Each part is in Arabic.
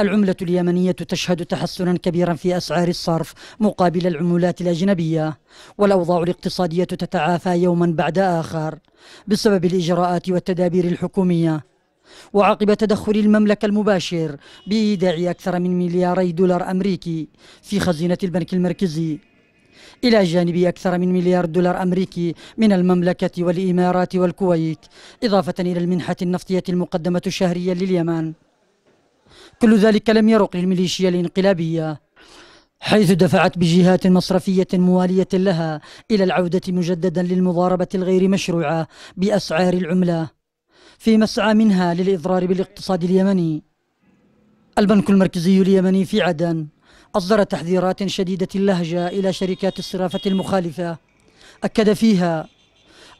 العملة اليمنية تشهد تحسنا كبيرا في أسعار الصرف مقابل العملات الأجنبية والأوضاع الاقتصادية تتعافى يوما بعد آخر بسبب الإجراءات والتدابير الحكومية وعقب تدخل المملكة المباشر بإيداع أكثر من ملياري دولار أمريكي في خزينة البنك المركزي إلى جانب أكثر من مليار دولار أمريكي من المملكة والإمارات والكويت إضافة إلى المنحة النفطية المقدمة شهريا لليمن كل ذلك لم يرق للميليشيا الانقلابية حيث دفعت بجهات مصرفية موالية لها إلى العودة مجددا للمضاربة الغير مشروعة بأسعار العملة في مسعى منها للإضرار بالاقتصاد اليمني البنك المركزي اليمني في عدن أصدر تحذيرات شديدة اللهجة إلى شركات الصرافة المخالفة أكد فيها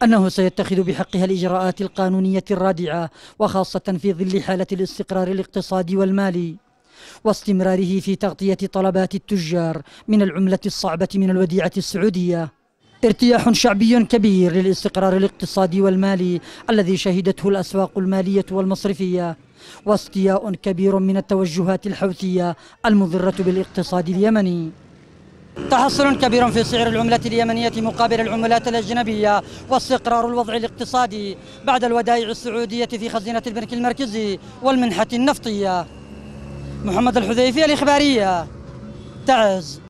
أنه سيتخذ بحقها الإجراءات القانونية الرادعة وخاصة في ظل حالة الاستقرار الاقتصادي والمالي واستمراره في تغطية طلبات التجار من العملة الصعبة من الوديعة السعودية ارتياح شعبي كبير للاستقرار الاقتصادي والمالي الذي شهدته الأسواق المالية والمصرفية واستياء كبير من التوجهات الحوثية المضرة بالاقتصاد اليمني تحصل كبير في سعر العملة اليمنية مقابل العملات الأجنبية واستقرار الوضع الاقتصادي بعد الودائع السعودية في خزينة البنك المركزي والمنحة النفطية محمد الحذيفي الإخبارية تعز